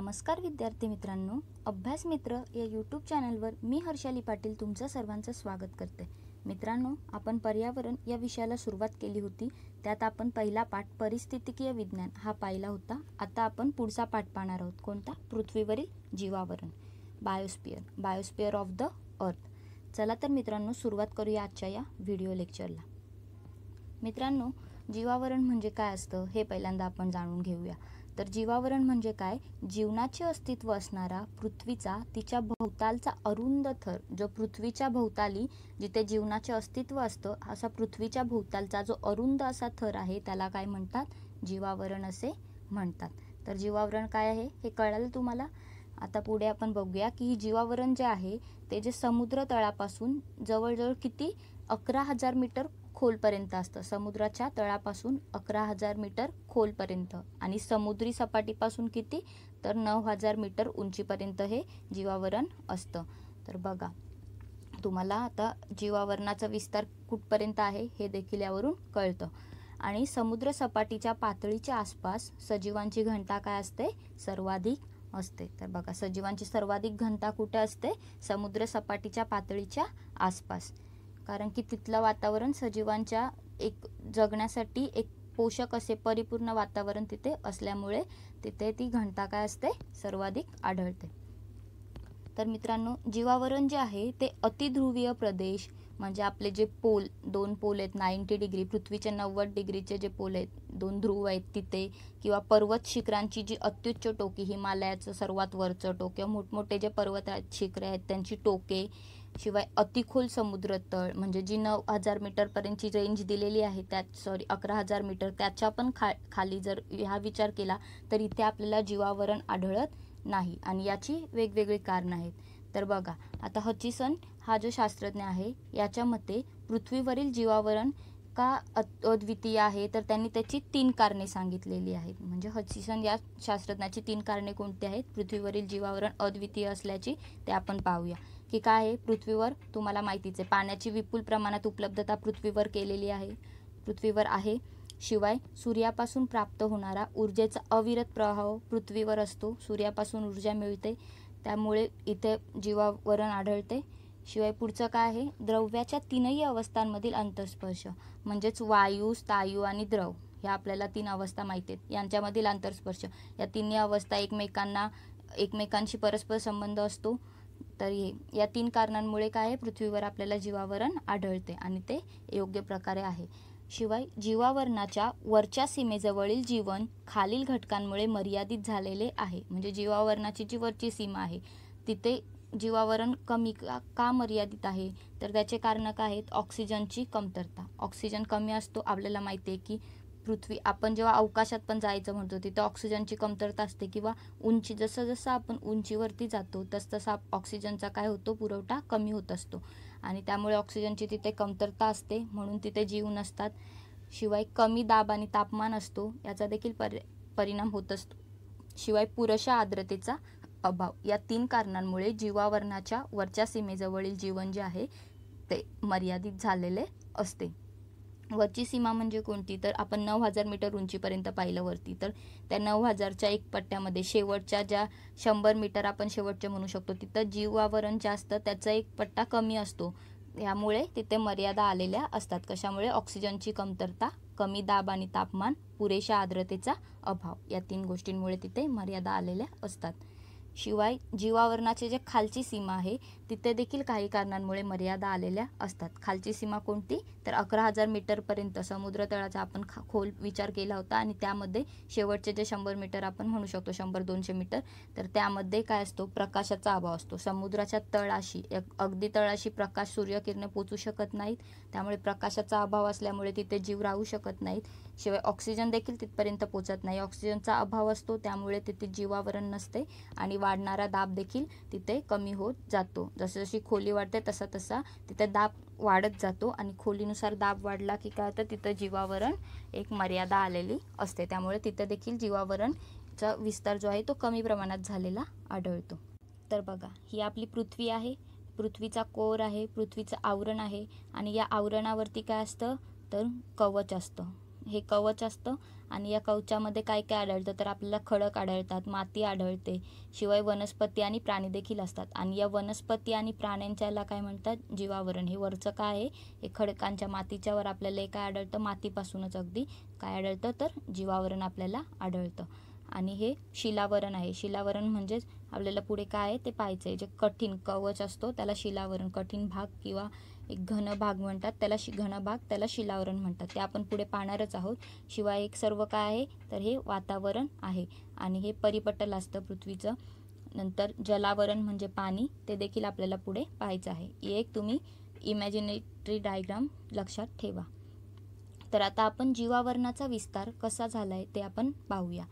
नमस्कार विद्यार्थी मित्रांनो अभ्यास मित्र या यूट्यूब चॅनलवर मी हर्षाली पाटील तुमचं सर्वांचं स्वागत करते मित्रांनो आपण पर्यावरण या विषयाला सुरुवात केली होती त्यात आपण पहिला पाठ परिस्थितिकीय विज्ञान हा पाहिला होता आता आपण पुढचा पाठ पाहणार आहोत कोणता पृथ्वीवरील जीवावरण biosphere biosphere of the earth चला तर मित्रांनो सुरुवात करूया आजच्या या व्हिडिओ लेक्चरला मित्रांनो जीवावरण म्हणजे काय असतं हे पहिल्यांदा आपण जाणून घेऊया तर जीवावरण म्हणजे काय जीवनाचे अस्तित्व असणारा पृथ्वीचा तिच्या भोवतालचा अरुंद थर जो पृथ्वीच्या भोवताली जिथे जीवनाचे अस्तित्व असतं असा पृथ्वीच्या भोवतालचा जो अरुंद असा थर आहे त्याला काय म्हणतात जीवावरण असे म्हणतात तर जीवावरण काय आहे हे कळालं तुम्हाला आता पुढे आपण बघूया की ही जीवावरण जे आहे ते जे समुद्र तळापासून जवळजवळ किती अकरा हजार मीटर खोलपर्यंत असतं समुद्राच्या तळापासून अकरा हजार मीटर खोलपर्यंत आणि समुद्री सपाटीपासून किती तर नऊ हजार मीटर उंचीपर्यंत हे जीवावरण असतं तर बघा तुम्हाला आता जीवावरणाचा विस्तार कुठपर्यंत आहे हे देखील यावरून कळतं आणि समुद्र सपाटीच्या पातळीच्या आसपास सजीवांची घनता काय असते सर्वाधिक असते तर बघा सजीवांची सर्वाधिक घनता कुठे असते समुद्र सपाटीच्या पातळीच्या आसपास कारण की तिथलं वातावरण सजीवांच्या एक जगण्यासाठी एक पोषक असे परिपूर्ण वातावरण तिथे असल्यामुळे तिथे ती घंटा काय असते सर्वाधिक आढळते तर मित्रांनो जीवावरण जे आहे ते अतिध्रुवीय प्रदेश म्हणजे आपले जे पोल दोन पोल आहेत नाईन्टी डिग्री पृथ्वीचे नव्वद डिग्रीचे जे पोल आहेत दोन ध्रुव आहेत तिथे किंवा पर्वत शिखरांची जी अत्युच्च टोकी हिमालयाचं सर्वात वरचं टोक मोठमोठे जे पर्वत आहेत शिखरे आहेत त्यांची टोके शिवाय अतिखोल तळ म्हणजे जी नऊ हजार मीटरपर्यंतची रेंज दिलेली आहे त्यात सॉरी अकरा हजार मीटर त्याच्या पण खा खाली जर हा विचार केला तर इथे आपल्याला जीवावरण आढळत नाही आणि याची वेगवेगळी कारणं आहेत तर बघा आता हचिसन हा जो शास्त्रज्ञ आहे याच्या मते पृथ्वीवरील जीवावरण का अद्वितीय आहे तर त्यांनी त्याची तीन कारणे सांगितलेली आहेत म्हणजे हचिसन या शास्त्रज्ञाची तीन कारणे कोणती आहेत पृथ्वीवरील जीवावरण अद्वितीय असल्याची ते आपण पाहूया की काय आहे पृथ्वीवर तुम्हाला माहितीच आहे पाण्याची विपुल प्रमाणात उपलब्धता पृथ्वीवर केलेली आहे पृथ्वीवर आहे शिवाय सूर्यापासून प्राप्त होणारा ऊर्जेचा अविरत प्रभाव पृथ्वीवर असतो सूर्यापासून ऊर्जा मिळते त्यामुळे इथे जीवावरण आढळते शिवाय पुढचं काय आहे द्रव्याच्या तीनही अवस्थांमधील अंतर्स्पर्श म्हणजेच वायू स्थायू आणि द्रव ह्या आपल्याला तीन अवस्था माहिती आहेत यांच्यामधील अंतस्पर्श या तिन्ही अवस्था एकमेकांना एकमेकांशी परस्पर संबंध असतो तर हे या तीन कारणांमुळे काय आहे पृथ्वीवर आपल्याला जीवावरण आढळते आणि ते योग्य प्रकारे आहे शिवाय जीवावरणाच्या वरच्या सीमेजवळील जीवन खालील घटकांमुळे मर्यादित झालेले आहे म्हणजे जीवावरणाची जी वरची सीमा आहे तिथे जीवावरण कमी का का मर्यादित आहे तर त्याचे कारण काय आहेत ऑक्सिजनची कमतरता ऑक्सिजन कमी असतो आपल्याला माहिती आहे की पृथ्वी आपण जेव्हा अवकाशात पण जायचं म्हणतो तिथे ऑक्सिजनची कमतरता असते किंवा उंची जसं जसं आपण उंचीवरती जातो तसा ऑक्सिजनचा काय होतो पुरवठा कमी होत असतो आणि त्यामुळे ऑक्सिजनची तिथे कमतरता असते म्हणून तिथे जीव नसतात शिवाय कमी दाब आणि तापमान असतो याचा देखील परि परिणाम होत असतो शिवाय पुरेशा आर्द्रतेचा अभाव या तीन कारणांमुळे जीवावरणाच्या वरच्या सीमेजवळील जीवन जे आहे ते मर्यादित झालेले असते वरची सीमा म्हणजे कोणती तर आपण नऊ हजार मीटर उंचीपर्यंत पाहिलं वरती तर त्या नऊ हजारच्या एक पट्ट्यामध्ये शेवटच्या ज्या शंभर मीटर आपण शेवटच्या म्हणू शकतो तिथं जीवावरण जास्त त्याचा एक पट्टा कमी असतो यामुळे तिथे मर्यादा आलेल्या असतात कशामुळे ऑक्सिजनची कमतरता कमी दाब आणि तापमान पुरेशा आर्द्रतेचा अभाव या तीन गोष्टींमुळे तिथे मर्यादा आलेल्या असतात शिवाय जीवावरणाची जे खालची सीमा आहे तिथे देखील काही कारणांमुळे मर्यादा आलेल्या असतात खालची सीमा कोणती तर अकरा हजार मीटरपर्यंत तळाचा आपण खोल विचार केला होता आणि त्यामध्ये शेवटचे जे शंभर मीटर आपण म्हणू शकतो शंभर दोनशे मीटर तर त्यामध्ये काय असतो प्रकाशाचा अभाव असतो समुद्राच्या तळाशी अगदी तळाशी प्रकाश सूर्यकिरणे पोचू शकत नाहीत त्यामुळे प्रकाशाचा अभाव असल्यामुळे तिथे जीव राहू शकत नाहीत शिवाय ऑक्सिजन देखील तिथपर्यंत पोचत नाही ऑक्सिजनचा अभाव असतो त्यामुळे तिथे जीवावरण नसते आणि वाढणारा दाब देखील तिथे कमी होत जातो जसजशी खोली वाढते तसा तसा तिथे दाब वाढत जातो आणि खोलीनुसार दाब वाढला की काय तर तिथं जीवावरण एक मर्यादा आलेली असते त्यामुळे तिथं देखील जीवावरणचा विस्तार जो आहे तो कमी प्रमाणात झालेला आढळतो तर बघा ही आपली पृथ्वी आहे पृथ्वीचा कोर आहे पृथ्वीचं आवरण आहे आणि या आवरणावरती काय असतं तर कवच असतं हे कवच असतं आणि या कवचामध्ये काय काय आढळतं तर आपल्याला खडक आढळतात माती आढळते शिवाय वनस्पती आणि प्राणी देखील असतात आणि या वनस्पती आणि प्राण्यांच्याला काय म्हणतात जीवावरण हे वरचं काय आहे हे खडकांच्या मातीच्यावर आपल्याला हे काय आढळतं मातीपासूनच अगदी काय आढळतं तर जीवावरण आपल्याला आढळतं आणि हे शिलावरण आहे शिलावरण म्हणजेच आपल्याला पुढे काय आहे ते पाहायचं आहे जे कठीण कवच असतो त्याला शिलावरण कठीण भाग किंवा एक घन भाग म्हणतात त्याला शि घन भाग त्याला शिलावरण म्हणतात ते आपण पुढे पाहणारच आहोत शिवाय एक सर्व काय आहे तर हे वातावरण आहे आणि हे परिपटल असतं पृथ्वीचं नंतर जलावरण म्हणजे पाणी ते देखील आपल्याला पुढे पाहायचं आहे एक तुम्ही इमॅजिनेटरी डायग्राम लक्षात ठेवा तर आता आपण जीवावरणाचा विस्तार कसा झाला आहे ते आपण पाहूया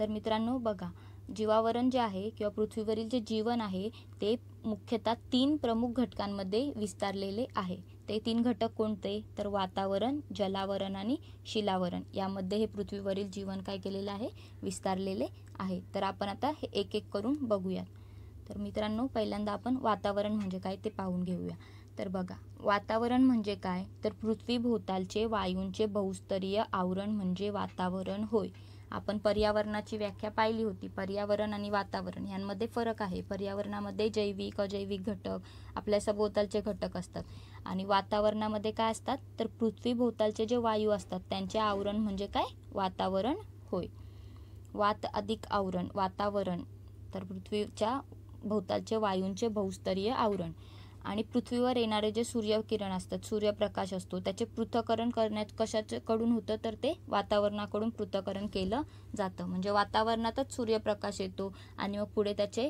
तर मित्रांनो बघा जीवावरण जे आहे किंवा पृथ्वीवरील जे जीवन आहे ते मुख्यतः तीन प्रमुख घटकांमध्ये विस्तारलेले आहे ते तीन घटक कोणते तर वातावरण जलावरण आणि शिलावरण यामध्ये हे पृथ्वीवरील जीवन काय केलेलं आहे विस्तारलेले आहे तर आपण आता हे एक एक करून बघूयात तर मित्रांनो पहिल्यांदा आपण वातावरण म्हणजे काय ते पाहून घेऊया तर बघा वातावरण म्हणजे काय तर पृथ्वी भोवतालचे वायूंचे बहुस्तरीय आवरण म्हणजे वातावरण होय आपण पर्यावरणाची व्याख्या पाहिली होती पर्यावरण आणि वातावरण यांमध्ये फरक आहे पर्यावरणामध्ये जैविक अजैविक घटक आपल्या सभोवतालचे घटक असतात आणि वातावरणामध्ये काय असतात तर पृथ्वीभोवतालचे जे वायू असतात त्यांचे आवरण म्हणजे काय वातावरण होय वात अधिक आवरण वातावरण तर पृथ्वीच्या भोवतालचे वायूंचे बहुस्तरीय आवरण आणि पृथ्वीवर येणारे जे सूर्यकिरण असतात सूर्यप्रकाश असतो त्याचे पृथकरण करण्यात कशाच्याकडून होतं तर ते वातावरणाकडून पृथकरण केलं जातं म्हणजे वातावरणातच सूर्यप्रकाश येतो आणि मग पुढे त्याचे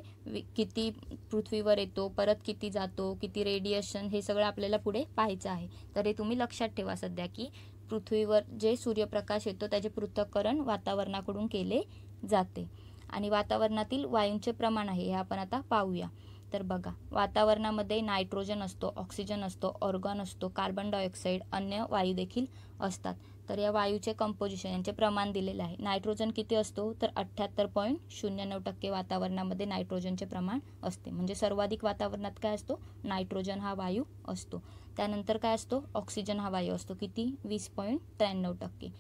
किती पृथ्वीवर येतो परत किती जातो किती रेडिएशन हे सगळं आपल्याला पुढे पाहायचं आहे तर हे तुम्ही लक्षात ठेवा सध्या की पृथ्वीवर जे सूर्यप्रकाश येतो त्याचे पृथकरण वातावरणाकडून केले जाते आणि वातावरणातील वायूंचे प्रमाण आहे हे आपण आता पाहूया तर बघा वातावरणामध्ये नायट्रोजन असतो ऑक्सिजन असतो ऑर्गन असतो कार्बन डायऑक्साईड अन्य वायू देखील असतात तर या वायूचे कंपोजिशन यांचे प्रमाण दिलेले आहे नायट्रोजन किती असतो तर अठ्ठ्याहत्तर पॉईंट शून्य नऊ टक्के वातावरणामध्ये नायट्रोजनचे प्रमाण असते म्हणजे सर्वाधिक वातावरणात काय असतो नायट्रोजन हा वायू असतो त्यानंतर काय असतो ऑक्सिजन हा वायू असतो किती वीस पॉईंट त्र्याण्णव टक्के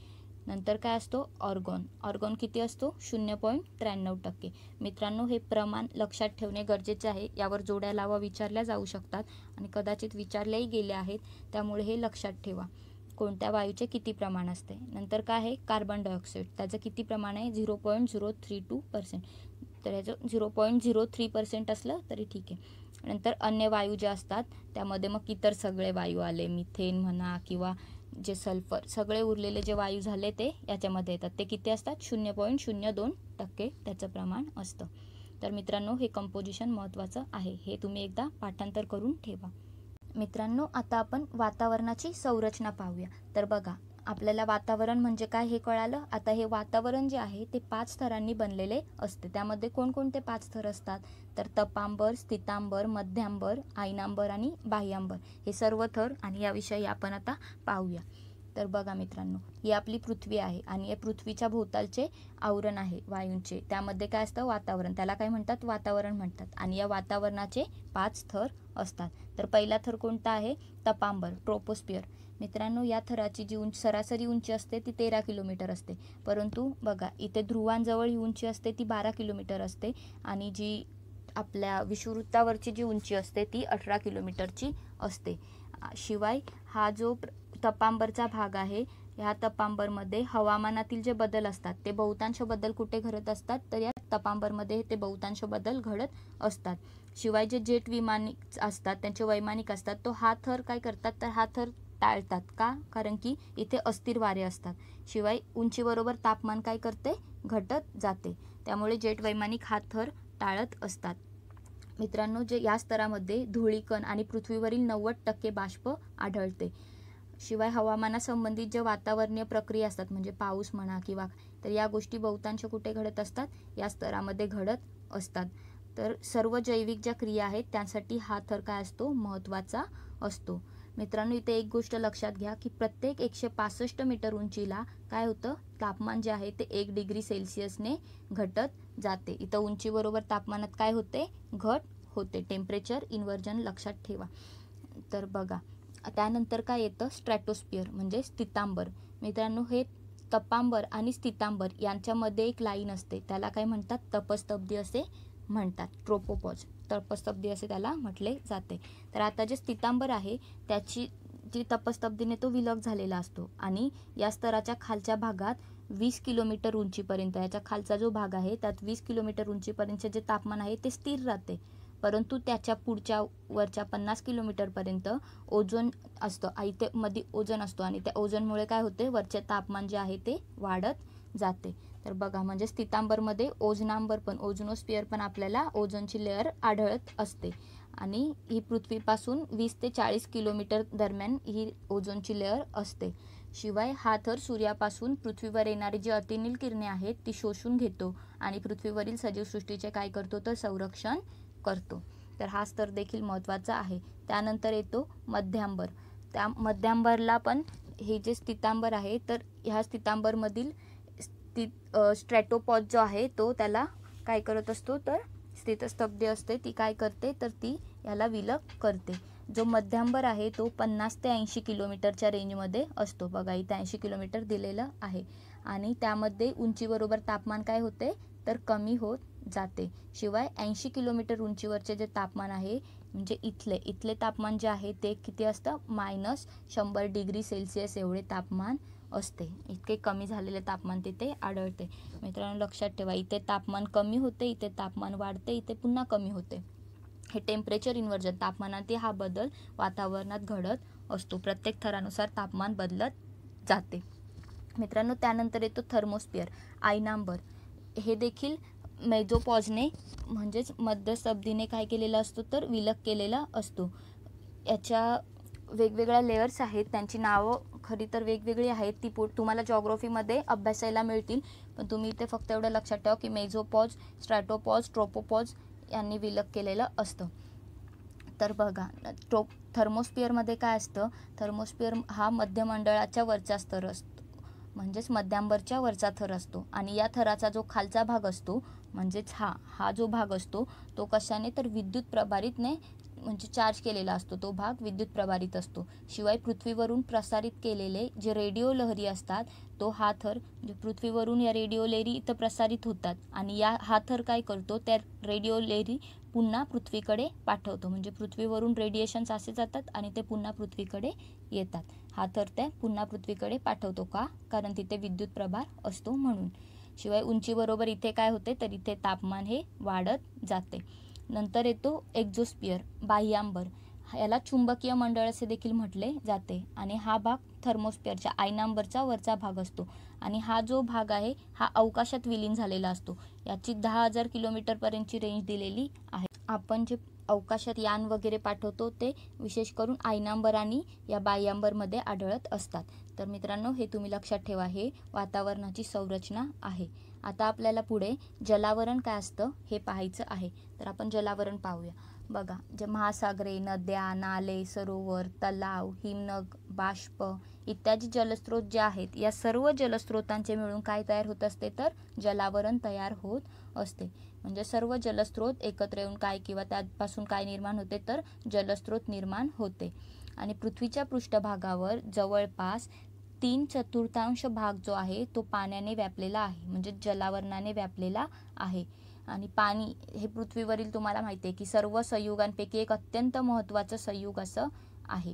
नंतर काय असतो ऑर्गॉन ऑर्गॉन किती असतो शून्य पॉईंट त्र्याण्णव टक्के मित्रांनो हे प्रमाण लक्षात ठेवणे गरजेचे आहे यावर जोड्या लावा विचारल्या जाऊ शकतात आणि कदाचित विचारल्याही गेले आहेत त्यामुळे हे लक्षात ठेवा कोणत्या वायूचे किती प्रमाण असते नंतर काय आहे कार्बन डायऑक्साईड त्याचं किती प्रमाण आहे zero point zero three two percent तर याचं zero point zero three percent असलं तरी ठीक आहे नंतर अन्य वायू जे असतात त्यामध्ये मग इतर सगळे वायू आले मिथेन म्हणा किंवा जे सल्फर सगळे उरलेले जे वायू झाले ते याच्यामध्ये येतात ते किती असतात शून्य पॉईंट शून्य दोन टक्के त्याचं प्रमाण असतं तर मित्रांनो हे कंपोजिशन महत्त्वाचं आहे हे तुम्ही एकदा पाठांतर करून ठेवा मित्रांनो आता आपण वातावरणाची संरचना पाहूया तर बघा आपल्याला वातावरण म्हणजे काय हे कळालं आता हे वातावरण जे आहे ते पाच थरांनी बनलेले असते त्यामध्ये कोणकोणते पाच थर असतात तर तपांबर स्थितांबर मध्यांबर आयनांबर आणि बाह्यांबर हे सर्व थर आणि याविषयी आपण आता पाहूया तर बघा मित्रांनो ही आपली पृथ्वी आहे आणि या पृथ्वीच्या भोवतालचे आवरण आहे वायूंचे त्यामध्ये काय असतं वातावरण त्याला काय म्हणतात वातावरण म्हणतात आणि या वातावरणाचे पाच थर असतात तर पहिला थर कोणता आहे तपांबर ट्रोपोस्पियर मित्रांनो या थराची जी उंची सरासरी उंची असते ती तेरा किलोमीटर असते परंतु बघा इथे ध्रुवांजवळ ही उंची असते ती बारा किलोमीटर असते आणि जी आपल्या विषुवृत्तावरची जी उंची असते ती अठरा किलोमीटरची असते शिवाय हा जो तपांबरचा भाग आहे ह्या तपांबरमध्ये हवामानातील जे बदल असतात ते बहुतांश बदल कुठे घडत असतात तर या तपांबरमध्ये ते बहुतांश बदल घडत असतात शिवाय जे जेट विमानिक असतात त्यांचे वैमानिक असतात तो हा थर काय करतात तर हा थर टाळतात का कारण की इथे अस्थिर वारे असतात शिवाय उंचीबरोबर तापमान काय करते घटत जाते त्यामुळे जेट वैमानिक हा थर टाळत असतात मित्रांनो जे या स्तरामध्ये धुळीकण आणि पृथ्वीवरील नव्वद टक्के बाष्प आढळते शिवाय हवामानासंबंधित जे वातावरणीय प्रक्रिया असतात म्हणजे पाऊस म्हणा किंवा तर या गोष्टी बहुतांश कुठे घडत असतात या स्तरामध्ये घडत असतात तर सर्व जैविक ज्या क्रिया आहेत त्यासाठी हा थर काय असतो महत्त्वाचा असतो मित्रांनो इथे एक गोष्ट लक्षात घ्या की प्रत्येक एकशे पासष्ट मीटर उंचीला काय होतं तापमान जे आहे ते एक डिग्री सेल्सिअसने घटत जाते इथं उंचीबरोबर तापमानात काय होते घट होते टेम्परेचर इन्व्हर्जन लक्षात ठेवा तर बघा त्यानंतर काय येतं स्ट्रॅटोस्पियर म्हणजे स्थितांबर मित्रांनो हे तपांबर आणि स्थितांबर यांच्यामध्ये एक लाईन असते त्याला काय म्हणतात तपस्तब्दी असे म्हणतात ट्रोपोपॉज तपस्तब्दी असे त्याला म्हटले जाते तर आता जे स्थितांबर आहे त्याची जी तपस्तब्दीने तो विलग झालेला असतो आणि या स्तराच्या खालच्या भागात वीस किलोमीटर उंचीपर्यंत याच्या खालचा जो भाग आहे त्यात वीस किलोमीटर उंचीपर्यंतचे जे तापमान आहे ते स्थिर राहते परंतु त्याच्या पुढच्या वरच्या पन्नास किलोमीटरपर्यंत ओझोन असतं इथे मध्ये ओझोन असतो आणि त्या ओझोनमुळे काय होते वरचे तापमान जे आहे ते वाढत जाते तर बघा म्हणजे स्थितांबरमध्ये ओझनांबर पण ओझनोस्पियर पण आपल्याला ओझोनची लेअर आढळत असते आणि ही पृथ्वीपासून वीस ते चाळीस किलोमीटर दरम्यान ही ओझोनची लेअर असते शिवाय हा थर सूर्यापासून पृथ्वीवर येणारी जी अतिनील किरणे आहेत ती शोषून घेतो आणि पृथ्वीवरील सजीवसृष्टीचे काय करतो तर संरक्षण करतो तर हा स्तर देखील महत्त्वाचा आहे त्यानंतर येतो मध्यांबर त्या मध्यांबरला पण हे जे स्थितांबर आहे तर ह्या स्थितांबरमधील ती स्ट्रॅटोपॉज जो आहे तो त्याला काय करत असतो तर स्थितस्तब्ध असते ती काय करते तर ती याला विलग करते जो मध्यांबर आहे तो पन्नास ते ऐंशी किलोमीटरच्या रेंजमध्ये असतो बघा इथे ऐंशी किलोमीटर दिलेलं आहे आणि त्यामध्ये उंचीबरोबर तापमान काय होते तर कमी होत जाते शिवाय ऐंशी किलोमीटर उंचीवरचे जे तापमान आहे म्हणजे इथले इथले तापमान जे आहे ते किती असतं मायनस शंभर डिग्री सेल्सिअस एवढे तापमान असते इतके कमी झालेले तापमान तिथे आढळते मित्रांनो लक्षात ठेवा इथे तापमान कमी होते इथे तापमान वाढते इथे पुन्हा कमी होते हे टेम्परेचर इन्व्हर्जन तापमानातील हा बदल वातावरणात घडत असतो प्रत्येक थरानुसार तापमान बदलत जाते मित्रांनो त्यानंतर येतो थर्मोस्पियर आयनांबर हे देखील मेजोपॉजने म्हणजेच मध्यसब्दीने काय केलेला असतो तर विलग केलेला असतो याच्या वेगवेगळ्या लेअर्स आहेत त्यांची नावं खरी तर वेगवेगळी आहेत ती पु तुम्हाला जॉग्रॉफीमध्ये अभ्यासायला मिळतील पण तुम्ही इथे फक्त एवढं लक्षात ठेवा की मेझोपॉज स्ट्रॅटोपॉज ट्रोपोपॉज यांनी विलग केलेलं असतं तर बघा ट्रो थर्मोस्पियरमध्ये काय असतं थर्मोस्पियर हा मध्यमंडळाच्या वरचा स्तर असतो म्हणजेच मध्यांबरच्या वरचा थर असतो आणि या थराचा जो खालचा भाग असतो म्हणजेच हा हा जो भाग असतो तो कशाने तर विद्युत प्रभारितने म्हणजे चार्ज केलेला असतो तो भाग विद्युत प्रभारित असतो शिवाय पृथ्वीवरून प्रसारित केलेले जे रेडिओ लहरी असतात तो हा थर म्हणजे पृथ्वीवरून या रेडिओ लहरी इथं प्रसारित होतात आणि या हा थर काय करतो त्या रेडिओ लहरी पुन्हा पृथ्वीकडे पाठवतो म्हणजे पृथ्वीवरून रेडिएशन्स असे जातात आणि ते पुन्हा पृथ्वीकडे येतात हा थर ते पुन्हा पृथ्वीकडे पाठवतो का कारण तिथे विद्युत प्रभार असतो म्हणून शिवाय उंचीबरोबर इथे काय होते तर इथे तापमान हे वाढत जाते नंतर येतो एक्झोस्पियर बाह्यांबर याला चुंबकीय मंडळ असे देखील म्हटले जाते आणि हा भाग थर्मोस्पियरच्या आयनांबरचा वरचा भाग असतो आणि हा जो भाग आहे हा अवकाशात विलीन झालेला असतो याची दहा हजार किलोमीटरपर्यंतची रेंज दिलेली आहे आपण जे अवकाशात यान वगैरे पाठवतो ते विशेष करून आयनांबर आणि या बाह्यांबरमध्ये आढळत असतात तर मित्रांनो हे तुम्ही लक्षात ठेवा हे वातावरणाची संरचना आहे आता आपल्याला पुढे जलावरण काय असतं हे पाहायचं आहे तर आपण जलावरण पाहूया बघा जे महासागरे नद्या नाले सरोवर तलाव हिमनग बाष्प इत्यादी जलस्रोत जे आहेत या सर्व जलस्रोतांचे मिळून काय तयार होत असते तर जलावरण तयार होत असते म्हणजे सर्व जलस्रोत एकत्र येऊन काय किंवा त्यापासून काय निर्माण होते तर जलस्रोत निर्माण होते आणि पृथ्वीच्या पृष्ठभागावर जवळपास तीन चतुर्थांश भाग जो आहे तो पाण्याने व्यापलेला आहे म्हणजे जलावरणाने व्यापलेला आहे आणि पाणी हे पृथ्वीवरील तुम्हाला माहिती आहे की सर्व संयुगांपैकी एक अत्यंत महत्त्वाचं संयुग असं आहे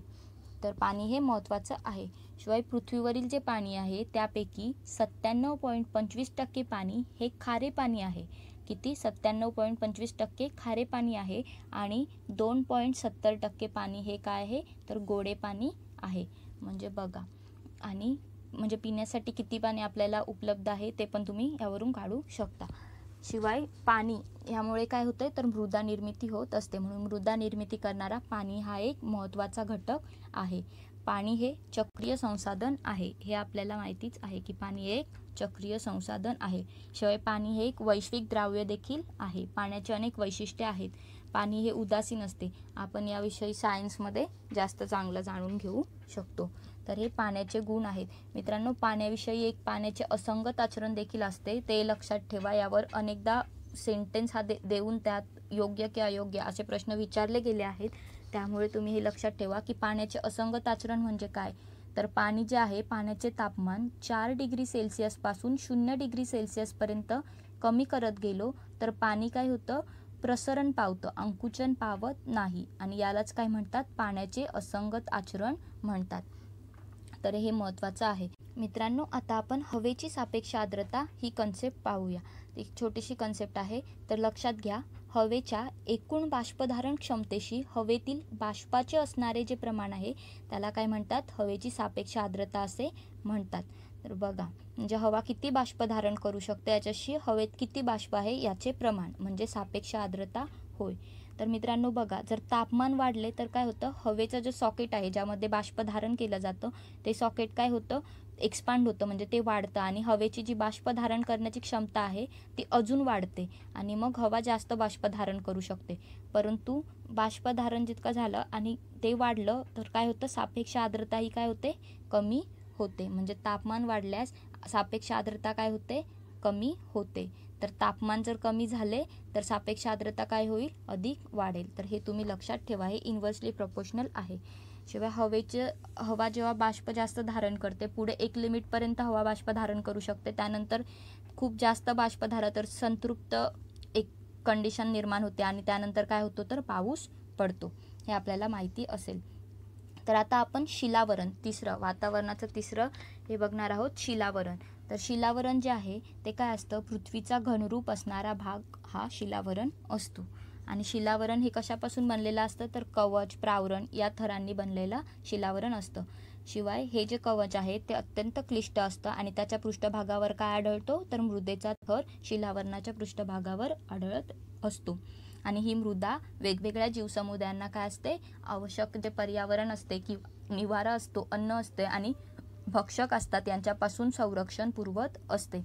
तर पाणी हे महत्त्वाचं आहे शिवाय पृथ्वीवरील जे पाणी आहे त्यापैकी सत्त्याण्णव पॉईंट पंचवीस टक्के पाणी हे खारे पाणी आहे किती सत्त्याण्णव पॉईंट पंचवीस टक्के खारे पाणी आहे आणि दोन पॉईंट सत्तर टक्के पाणी हे काय आहे तर गोडे पाणी आहे म्हणजे बघा आणि म्हणजे पिण्यासाठी किती पाणी आपल्याला उपलब्ध आहे ते पण तुम्ही यावरून काढू शकता शिवाय पाणी यामुळे काय होतंय तर मृदा निर्मिती होत असते म्हणून मृदा निर्मिती करणारा पाणी हा एक महत्त्वाचा घटक आहे पाणी हे चक्रीय संसाधन आहे हे आपल्याला माहितीच आहे की पाणी एक चक्रीय संसाधन आहे शिवाय पाणी हे एक वैश्विक द्रव्य देखील आहे पाण्याचे अनेक वैशिष्ट्ये आहेत पाणी हे उदासीन असते आपण याविषयी सायन्समध्ये जास्त चांगलं जाणून घेऊ शकतो तर हे पाण्याचे गुण आहेत मित्रांनो पाण्याविषयी एक पाण्याचे असंगत आचरण देखील असते ते लक्षात ठेवा यावर अनेकदा सेंटेन्स हा दे देऊन त्यात योग्य की अयोग्य असे प्रश्न विचारले गेले आहेत त्यामुळे तुम्ही हे लक्षात ठेवा की पाण्याचे असंगत आचरण म्हणजे काय तर पाणी जे आहे पाण्याचे तापमान चार डिग्री सेल्सिअसपासून शून्य डिग्री सेल्सिअसपर्यंत कमी करत गेलो तर पाणी काय होतं प्रसरण पावतं अंकुचन पावत नाही आणि यालाच काय म्हणतात पाण्याचे असंगत आचरण म्हणतात तर हे महत्त्वाचं आहे मित्रांनो आता आपण हवेची सापेक्ष आर्द्रता ही कन्सेप्ट पाहूया एक छोटीशी कन्सेप्ट आहे तर लक्षात घ्या हवेच्या एकूण बाष्पधारण क्षमतेशी हवेतील बाष्पाचे असणारे जे प्रमाण आहे त्याला काय म्हणतात हवेची सापेक्ष आर्द्रता असे म्हणतात तर बघा म्हणजे हवा किती बाष्प धारण करू शकते याच्याशी हवेत किती बाष्प आहे याचे प्रमाण म्हणजे सापेक्ष आर्द्रता होय तर मित्रांनो बघा जर तापमान वाढले तर काय होतं हवेचं जे सॉकेट आहे ज्यामध्ये बाष्प धारण केलं जातं ते सॉकेट काय होतं एक्सपांड होतं म्हणजे ते वाढतं आणि हवेची जी बाष्प धारण करण्याची क्षमता आहे ती अजून वाढते आणि मग हवा जास्त बाष्प धारण करू शकते परंतु बाष्प धारण जितकं झालं आणि ते वाढलं तर काय होतं सापेक्ष आर्द्रता ही काय होते कमी होते म्हणजे तापमान वाढल्यास सापेक्ष आर्द्रता काय होते कमी होते तर तापमान जर कमी झाले तर सापेक्ष आर्द्रता काय होईल अधिक वाढेल तर हे तुम्ही लक्षात ठेवा हे इन्व्हर्सली प्रपोशनल आहे शिवाय हवेचे हवा जेव्हा बाष्प जास्त धारण करते पुढे एक लिमिटपर्यंत हवा बाष्प धारण करू शकते त्यानंतर खूप जास्त बाष्प धारा तर संतृप्त एक कंडिशन निर्माण होते आणि त्यानंतर काय होतो तर पाऊस पडतो हे आपल्याला माहिती असेल तर आता आपण शिलावरण तिसरं वातावरणाचं तिसरं हे बघणार आहोत शिलावरण तर शिलावरण जे आहे ते काय असतं पृथ्वीचा घनरूप असणारा भाग हा शिलावरण असतो आणि शिलावरण हे कशापासून बनलेलं असतं तर कवच प्रावरण या थरांनी बनलेलं शिलावरण असतं शिवाय हे जे कवच आहे ते अत्यंत क्लिष्ट असतं आणि त्याच्या पृष्ठभागावर काय आढळतो तर मृदेचा थर शिलावरणाच्या पृष्ठभागावर आढळत असतो आणि ही मृदा वेगवेगळ्या जीवसमुदायांना काय असते आवश्यक जे पर्यावरण असते किंवा निवारा असतो अन्न असते आणि भक्षक असतात यांच्यापासून संरक्षण पुरवत असते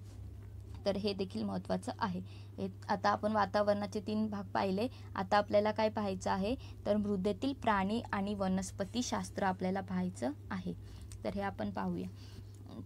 तर हे देखील महत्त्वाचं आहे हे आता आपण वातावरणाचे तीन भाग पाहिले आता आपल्याला काय पाहायचं आहे तर मृदेतील प्राणी आणि वनस्पती शास्त्र आपल्याला पाहायचं आहे तर हे आपण पाहूया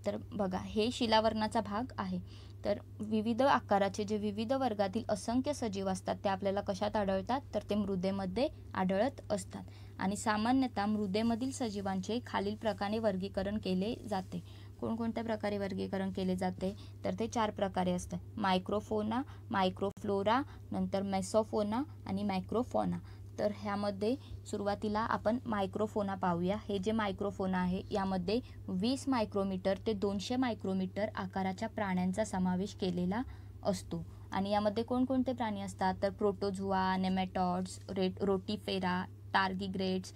तर बघा हे शिलावरणाचा भाग आहे तर विविध आकाराचे जे विविध वर्गातील असंख्य सजीव असतात ते आपल्याला कशात आढळतात तर ते मृदेमध्ये आढळत असतात आणि सामान्यतः मृदेमधील सजीवांचे खालील प्रकारे वर्गीकरण केले जाते कोणकोणत्या प्रकारे वर्गीकरण केले जाते तर ते चार प्रकारे असतात मायक्रोफोना मायक्रोफ्लोरा नंतर मेसोफोना आणि मायक्रोफोना तर ह्यामध्ये सुरुवातीला आपण मायक्रोफोना पाहूया हे जे मायक्रोफोना आहे यामध्ये वीस मायक्रोमीटर ते दोनशे मायक्रोमीटर आकाराच्या प्राण्यांचा समावेश केलेला असतो आणि यामध्ये कोणकोणते प्राणी असतात तर प्रोटोझुआ नेमॅटॉड्स रेट रोटीफेरा टार्गिग्रेट्स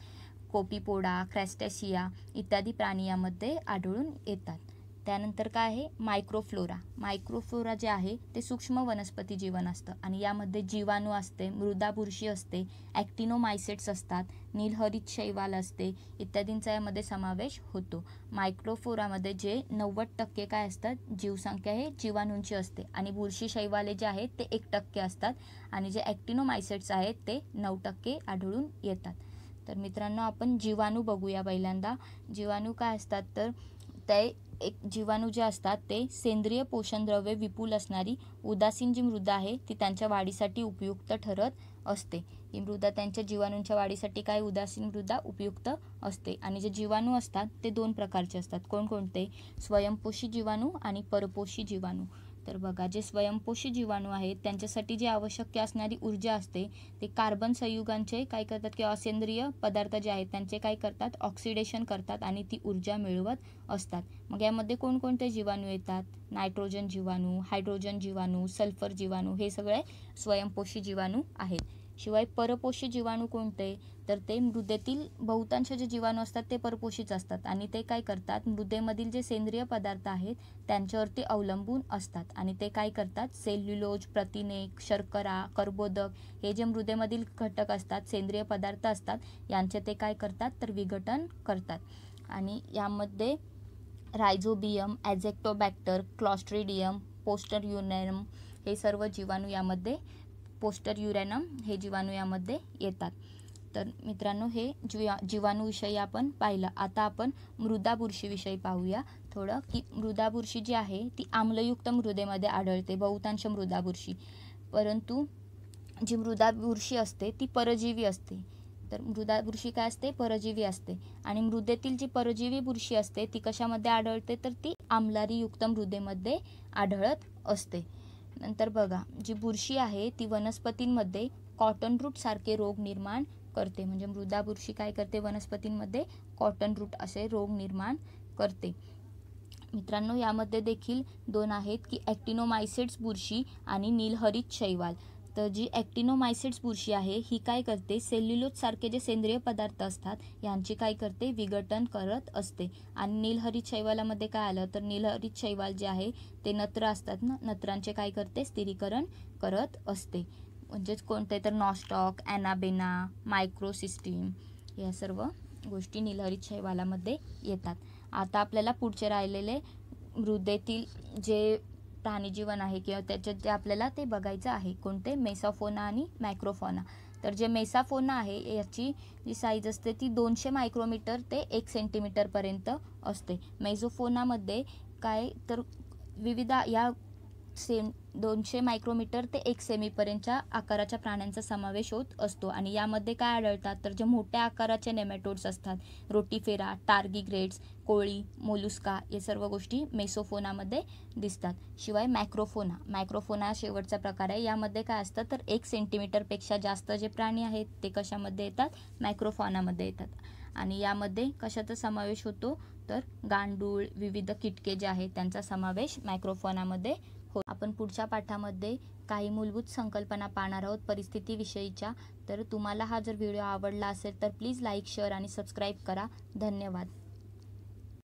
कोपीपोडा क्रॅस्टॅशिया इत्यादी प्राणी यामध्ये आढळून येतात त्यानंतर काय आहे मायक्रोफ्लोरा मायक्रोफ्लोरा जे आहे ते सूक्ष्म वनस्पती जीवन असतं आणि यामध्ये जीवाणू असते मृदा बुरशी असते ॲक्टिनोमायसेट्स असतात नीलहरित शैवाल असते इत्यादींचा यामध्ये समावेश होतो मायक्रोफ्लोरामध्ये जे नव्वद टक्के काय असतात जीवसंख्या हे जीवाणूंची असते आणि बुरशी शैवाले जे आहेत ते एक टक्के असतात आणि जे ॲक्टिनोमायसेट्स आहेत ते नऊ टक्के आढळून येतात तर मित्रांनो आपण जीवाणू बघूया पहिल्यांदा जीवाणू काय असतात तर ते एक जीवाणू जे असतात ते सेंद्रिय पोषणद्रव्ये विपुल असणारी उदासीन जी मृदा आहे ती त्यांच्या वाढीसाठी उपयुक्त ठरत असते ही मृदा त्यांच्या जीवाणूंच्या वाढीसाठी काय उदासीन मृदा उपयुक्त असते आणि जे जीवाणू असतात ते दोन प्रकारचे असतात कोणकोणते स्वयंपोषी जीवाणू आणि परपोषी जीवाणू तर बघा जे स्वयंपोषी जीवाणू आहेत त्यांच्यासाठी जी आवश्यक असणारी ऊर्जा असते ते कार्बन संयुगांचे काय करतात किंवा असेंद्रिय पदार्थ जे आहेत त्यांचे काय करतात ऑक्सिडेशन करतात आणि ती ऊर्जा मिळवत असतात मग यामध्ये कोणकोणते जीवाणू येतात नायट्रोजन जीवाणू हायड्रोजन जीवाणू सल्फर जीवाणू हे सगळे स्वयंपोषी जीवाणू आहेत शिवाय परपोषी जीवाणू कोणते तर ते मृदेतील बहुतांश जे जीवाणू असतात ते परपोषीच असतात आणि ते काय करतात मृदेमधील जे सेंद्रिय पदार्थ आहेत त्यांच्यावरती अवलंबून असतात आणि ते काय करतात सेल्युलोज प्रतिनेक शर्करा कर्बोदक हे जे मृदेमधील घटक असतात सेंद्रिय पदार्थ असतात यांचे ते काय करतात तर विघटन करतात आणि यामध्ये रायझोबियम ॲझेक्टोबॅक्टर क्लॉस्ट्रिडियम पोस्टर युनेम हे सर्व जीवाणू यामध्ये पोस्टर युरॅनम हे जीवाणू यामध्ये येतात तर मित्रांनो हे जीवा जीवाणूविषयी आपण पाहिलं आता आपण मृदा बुरशीविषयी पाहूया थोडं की मृदा बुरशी जी आहे ती आम्लयुक्त मृदेमध्ये आढळते बहुतांश मृदा बुरशी परंतु जी मृदा बुरशी असते ती परजीवी असते तर मृदा बुरशी काय असते परजीवी असते आणि मृदेतील जी परजीवी बुरशी असते ती कशामध्ये आढळते तर ती आम्लारीयुक्त मृदेमध्ये आढळत असते नंतर बघा जी बुरशी आहे ती वनस्पतींमध्ये कॉटन रूट सारखे रोग निर्माण करते म्हणजे मृदा बुरशी काय करते वनस्पतींमध्ये कॉटन रूट असे रोग निर्माण करते मित्रांनो यामध्ये देखील दोन आहेत की ॲक्टिनोमायसेट्स बुरशी आणि नीलहरित शैवाल तर जी ॲक्टिनोमायसिड्स बुरशी आहे ही काय करते सेल्युलोजसारखे जे सेंद्रिय पदार्थ असतात यांची काय करते विघटन करत असते आणि नीलहरित शैवालामध्ये काय आलं तर नीलहरित शैवाल जे आहे ते नत्र असतात ना नत्रांचे काय करते स्थिरीकरण करत असते म्हणजेच कोणते तर नॉस्टॉक ॲनाबेना मायक्रोसिस्टीम या सर्व गोष्टी नीलहरित शैवालामध्ये येतात आता आपल्याला पुढचे राहिलेले मृदेतील जे प्राणी जीवन आहे किंवा त्याच्यात जे आपल्याला ते बघायचं आहे कोणते मेसाफोना आणि मायक्रोफोना तर जे मेसाफोना आहे याची जी साईज असते ती दोनशे मायक्रोमीटर ते एक सेंटीमीटरपर्यंत असते मेझोफोनामध्ये काय तर विविध या सेम दोनशे मायक्रोमीटर ते एक सेमीपर्यंतच्या आकाराच्या प्राण्यांचा समावेश होत असतो आणि यामध्ये काय आढळतात तर जे मोठ्या आकाराचे नेमॅटोड्स असतात रोटीफेरा ग्रेट्स कोळी मोलुस्का या सर्व गोष्टी मेसोफोनामध्ये दिसतात शिवाय मायक्रोफोना मायक्रोफोना हा शेवटचा प्रकार आहे यामध्ये काय असतं तर एक सेंटीमीटरपेक्षा जास्त जे प्राणी आहेत ते कशामध्ये येतात मायक्रोफॉनामध्ये येतात आणि यामध्ये कशाचा समावेश होतो तर गांडूळ विविध किटके जे आहेत त्यांचा समावेश मायक्रोफोनामध्ये हो आपण पुढच्या पाठामध्ये काही मूलभूत संकल्पना पाहणार आहोत परिस्थितीविषयीच्या तर तुम्हाला हा जर व्हिडिओ आवडला असेल तर प्लीज लाईक शेअर आणि सबस्क्राईब करा धन्यवाद